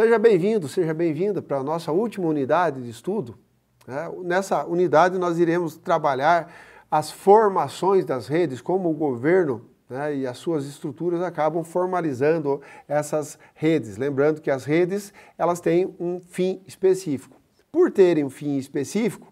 Seja bem-vindo, seja bem-vinda para a nossa última unidade de estudo. Né? Nessa unidade, nós iremos trabalhar as formações das redes, como o governo né, e as suas estruturas acabam formalizando essas redes. Lembrando que as redes elas têm um fim específico. Por terem um fim específico,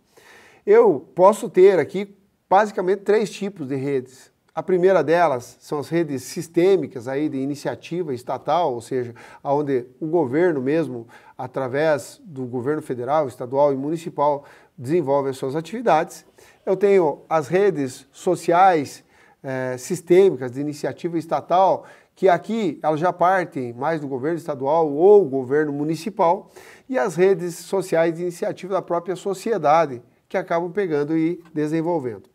eu posso ter aqui basicamente três tipos de redes. A primeira delas são as redes sistêmicas aí de iniciativa estatal, ou seja, onde o governo mesmo, através do governo federal, estadual e municipal, desenvolve as suas atividades. Eu tenho as redes sociais eh, sistêmicas de iniciativa estatal, que aqui elas já partem mais do governo estadual ou governo municipal, e as redes sociais de iniciativa da própria sociedade, que acabam pegando e desenvolvendo.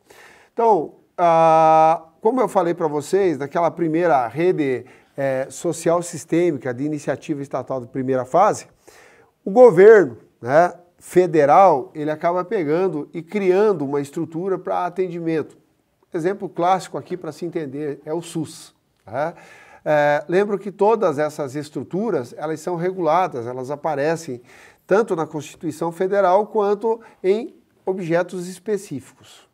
Então, a ah, como eu falei para vocês, naquela primeira rede é, social sistêmica de iniciativa estatal de primeira fase, o governo né, federal ele acaba pegando e criando uma estrutura para atendimento. Exemplo clássico aqui para se entender é o SUS. Né? É, lembro que todas essas estruturas elas são reguladas, elas aparecem tanto na Constituição Federal quanto em objetos específicos.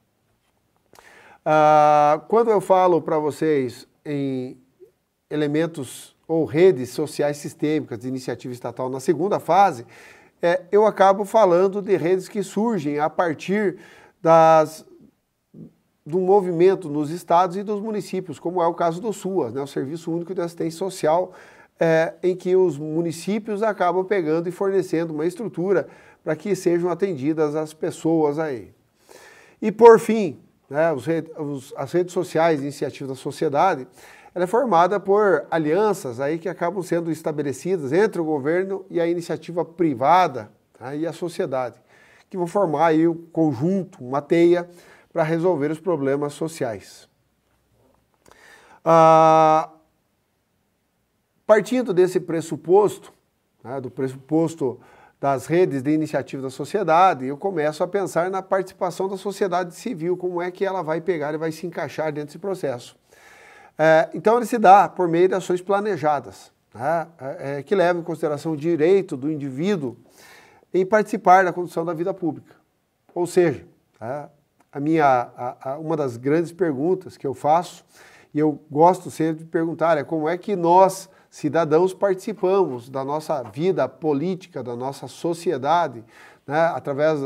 Ah, quando eu falo para vocês em elementos ou redes sociais sistêmicas de iniciativa estatal na segunda fase, é, eu acabo falando de redes que surgem a partir das, do movimento nos estados e dos municípios, como é o caso do SUAS, né, o Serviço Único de Assistência Social, é, em que os municípios acabam pegando e fornecendo uma estrutura para que sejam atendidas as pessoas aí. E por fim, né, os, os, as redes sociais, iniciativas da sociedade, ela é formada por alianças aí que acabam sendo estabelecidas entre o governo e a iniciativa privada tá, e a sociedade, que vão formar aí um conjunto, uma teia, para resolver os problemas sociais. Ah, partindo desse pressuposto, né, do pressuposto das redes de iniciativa da sociedade, eu começo a pensar na participação da sociedade civil, como é que ela vai pegar e vai se encaixar dentro desse processo. É, então, ele se dá por meio de ações planejadas, né, é, é que levam em consideração o direito do indivíduo em participar da condução da vida pública. Ou seja, é, a minha, a, a, uma das grandes perguntas que eu faço, e eu gosto sempre de perguntar, é como é que nós cidadãos participamos da nossa vida política, da nossa sociedade, né, através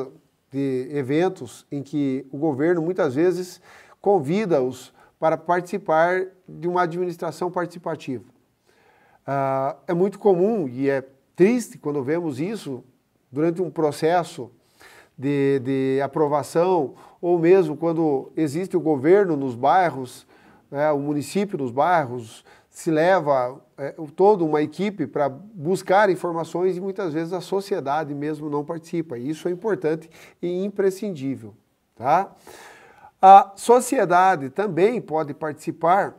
de eventos em que o governo muitas vezes convida-os para participar de uma administração participativa. Ah, é muito comum e é triste quando vemos isso durante um processo de, de aprovação ou mesmo quando existe o governo nos bairros, né, o município nos bairros, se leva é, toda uma equipe para buscar informações e muitas vezes a sociedade mesmo não participa. E isso é importante e imprescindível. Tá? A sociedade também pode participar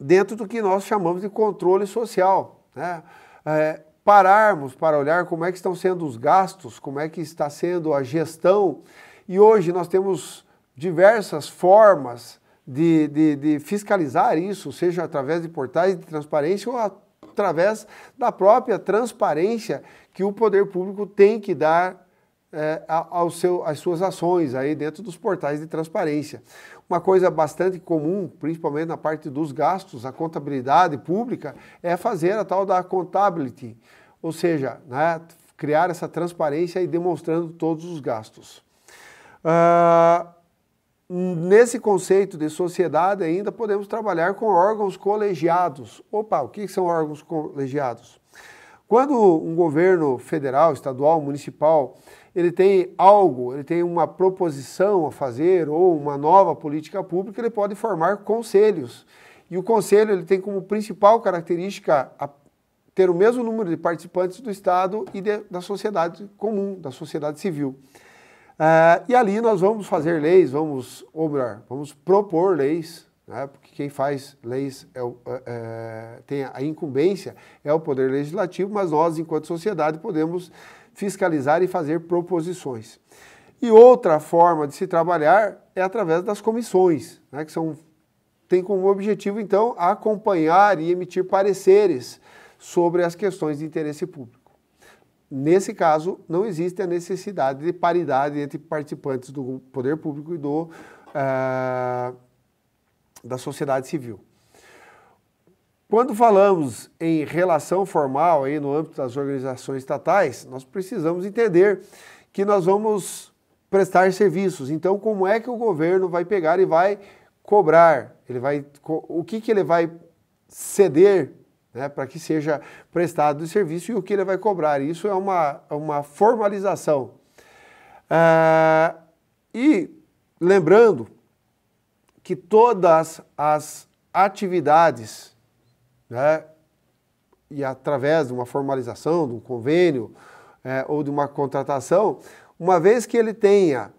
dentro do que nós chamamos de controle social. Né? É, pararmos para olhar como é que estão sendo os gastos, como é que está sendo a gestão. E hoje nós temos diversas formas de, de, de fiscalizar isso, seja através de portais de transparência ou através da própria transparência que o poder público tem que dar é, ao seu, às suas ações aí dentro dos portais de transparência. Uma coisa bastante comum, principalmente na parte dos gastos, a contabilidade pública, é fazer a tal da contability, ou seja, né, criar essa transparência e demonstrando todos os gastos. Uh, nesse conceito de sociedade ainda podemos trabalhar com órgãos colegiados. Opa, o que são órgãos colegiados? Quando um governo federal, estadual, municipal, ele tem algo, ele tem uma proposição a fazer ou uma nova política pública, ele pode formar conselhos. E o conselho ele tem como principal característica ter o mesmo número de participantes do Estado e de, da sociedade comum, da sociedade civil. Uh, e ali nós vamos fazer leis, vamos obrar, vamos propor leis, né? porque quem faz leis é o, é, é, tem a incumbência, é o Poder Legislativo, mas nós, enquanto sociedade, podemos fiscalizar e fazer proposições. E outra forma de se trabalhar é através das comissões, né? que são, tem como objetivo, então, acompanhar e emitir pareceres sobre as questões de interesse público. Nesse caso, não existe a necessidade de paridade entre participantes do poder público e do, uh, da sociedade civil. Quando falamos em relação formal aí no âmbito das organizações estatais, nós precisamos entender que nós vamos prestar serviços. Então, como é que o governo vai pegar e vai cobrar? Ele vai, o que, que ele vai ceder né, para que seja prestado o serviço e o que ele vai cobrar. Isso é uma, uma formalização. Ah, e lembrando que todas as atividades, né, e através de uma formalização, de um convênio é, ou de uma contratação, uma vez que ele tenha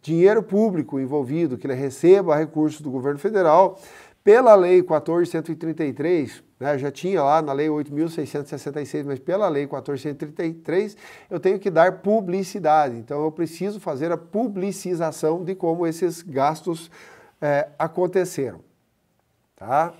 dinheiro público envolvido, que ele receba recursos do governo federal, pela lei 14133, né, já tinha lá na lei 8666, mas pela lei 14133, eu tenho que dar publicidade. Então eu preciso fazer a publicização de como esses gastos é, aconteceram. Tá?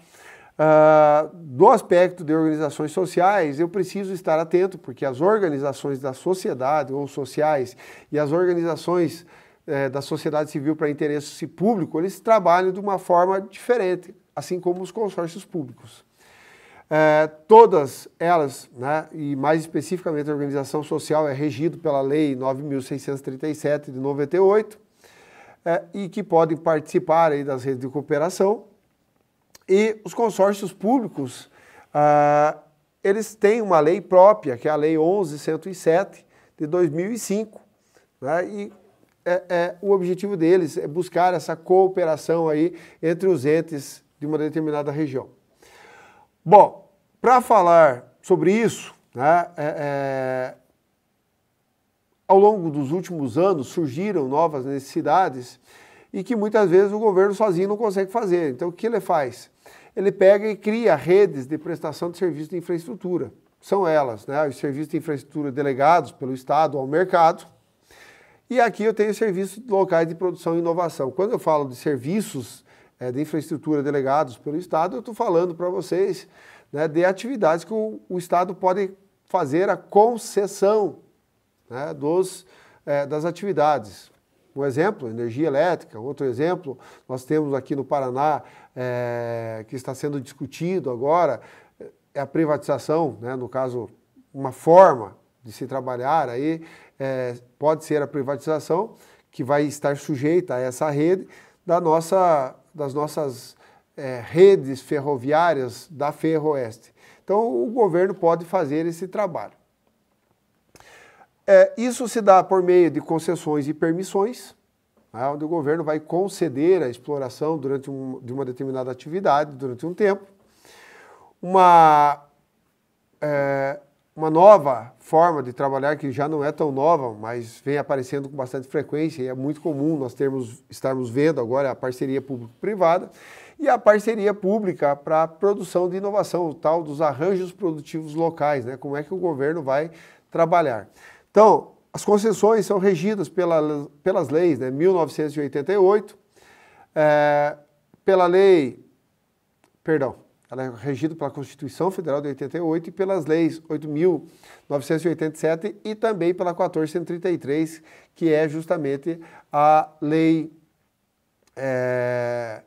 Uh, do aspecto de organizações sociais, eu preciso estar atento, porque as organizações da sociedade ou sociais e as organizações é, da sociedade civil para interesse público, eles trabalham de uma forma diferente, assim como os consórcios públicos. É, todas elas, né, e mais especificamente a organização social, é regido pela Lei 9.637 de 98, é, e que podem participar aí das redes de cooperação. E os consórcios públicos, é, eles têm uma lei própria, que é a Lei 11.107 de 2005, né, e é, é, o objetivo deles é buscar essa cooperação aí entre os entes de uma determinada região. Bom, para falar sobre isso, né, é, é, ao longo dos últimos anos surgiram novas necessidades e que muitas vezes o governo sozinho não consegue fazer. Então, o que ele faz? Ele pega e cria redes de prestação de serviços de infraestrutura. São elas, né, os serviços de infraestrutura delegados pelo Estado ao mercado, e aqui eu tenho serviços locais de produção e inovação. Quando eu falo de serviços é, de infraestrutura delegados pelo Estado, eu estou falando para vocês né, de atividades que o, o, Estado pode fazer a concessão né, dos, é, das atividades. Um exemplo, energia elétrica. Outro exemplo, nós temos aqui no Paraná, é, que está sendo discutido agora, é a privatização, né, no caso, uma forma de se trabalhar aí é, pode ser a privatização, que vai estar sujeita a essa rede da nossa, das nossas é, redes ferroviárias da Ferroeste. Então, o governo pode fazer esse trabalho. É, isso se dá por meio de concessões e permissões, né, onde o governo vai conceder a exploração durante um, de uma determinada atividade, durante um tempo. Uma é, uma nova forma de trabalhar que já não é tão nova, mas vem aparecendo com bastante frequência e é muito comum nós termos, estarmos vendo agora a parceria público-privada e a parceria pública para produção de inovação, o tal dos arranjos produtivos locais, né? como é que o governo vai trabalhar. Então, as concessões são regidas pela, pelas leis né? 1988, é, eh, pela lei, perdão, ela é regida pela Constituição Federal de 88 e pelas leis 8.987 e também pela 1433, que é justamente a lei é,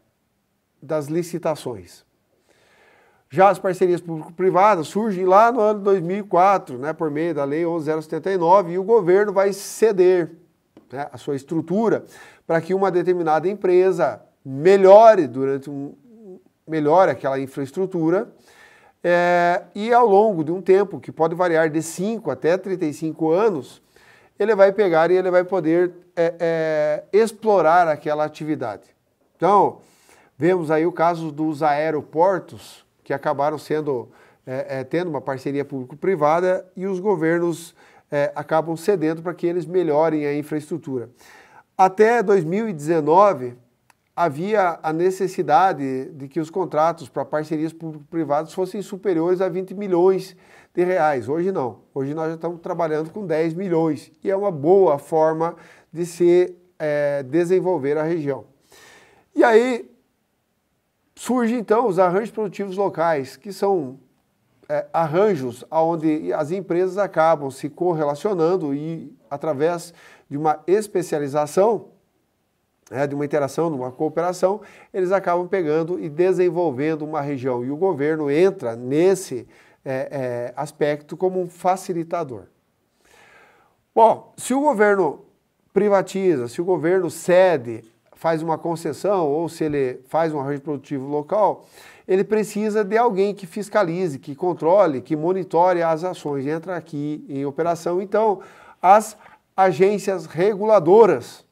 das licitações. Já as parcerias público-privadas surgem lá no ano 2004, né, por meio da Lei 11.079, e o governo vai ceder né, a sua estrutura para que uma determinada empresa melhore durante um, melhora aquela infraestrutura. É, e ao longo de um tempo, que pode variar de 5 até 35 anos, ele vai pegar e ele vai poder é, é, explorar aquela atividade. Então, vemos aí o caso dos aeroportos, que acabaram sendo tendo uma parceria público-privada e os governos acabam cedendo para que eles melhorem a infraestrutura. Até 2019, havia a necessidade de que os contratos para parcerias público-privadas fossem superiores a 20 milhões de reais. Hoje não. Hoje nós já estamos trabalhando com 10 milhões e é uma boa forma de se é, desenvolver a região. E aí surgem então os arranjos produtivos locais, que são é, arranjos onde as empresas acabam se correlacionando e, através de uma especialização, né, de uma interação, de uma cooperação, eles acabam pegando e desenvolvendo uma região. E o governo entra nesse é, é, aspecto como um facilitador. Bom, se o governo privatiza, se o governo cede, faz uma concessão ou se ele faz um arranjo produtivo local, ele precisa de alguém que fiscalize, que controle, que monitore as ações. Entra aqui em operação, então, as agências reguladoras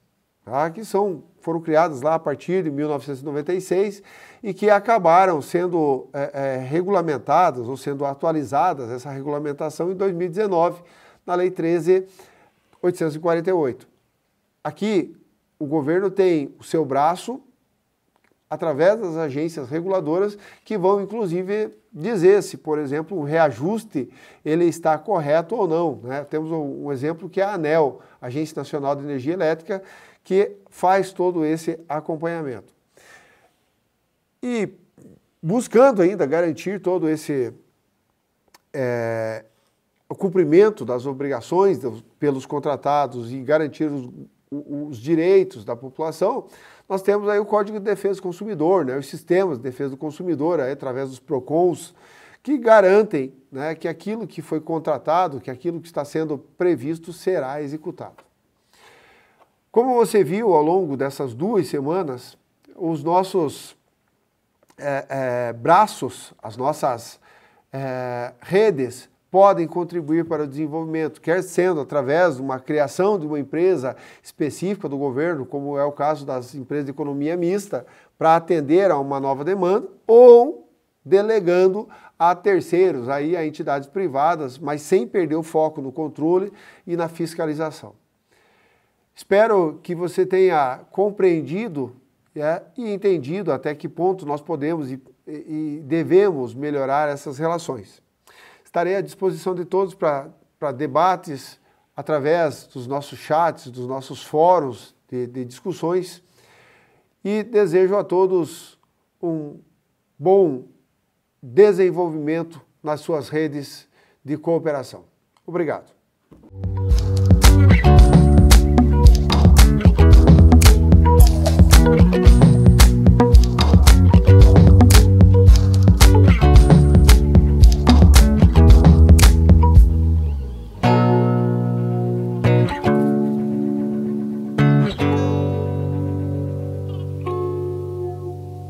tá? que são, foram criadas lá a partir de 1996 e que acabaram sendo é, é, regulamentadas ou sendo atualizadas essa regulamentação em 2019 na Lei 13.848. Aqui o governo tem o seu braço através das agências reguladoras que vão inclusive dizer se, por exemplo, o reajuste ele está correto ou não. Né? Temos um exemplo que é a ANEL, Agência Nacional de Energia Elétrica, que faz todo esse acompanhamento. E buscando ainda garantir todo esse é, o cumprimento das obrigações dos, pelos contratados e garantir os, os, direitos da população, nós temos aí o Código de Defesa do Consumidor, né, os sistemas de defesa do consumidor, aí, através dos PROCONs, que garantem né, que aquilo que foi contratado, que aquilo que está sendo previsto será executado. Como você viu ao longo dessas duas semanas, os nossos é, é, braços, as nossas é, redes podem contribuir para o desenvolvimento, quer sendo através de uma criação de uma empresa específica do governo, como é o caso das empresas de economia mista, para atender a uma nova demanda, ou delegando a terceiros, aí a entidades privadas, mas sem perder o foco no controle e na fiscalização. Espero que você tenha compreendido é, e entendido até que ponto nós podemos e, e devemos melhorar essas relações. Estarei à disposição de todos para debates através dos nossos chats, dos nossos fóruns de, de discussões e desejo a todos um bom desenvolvimento nas suas redes de cooperação. Obrigado.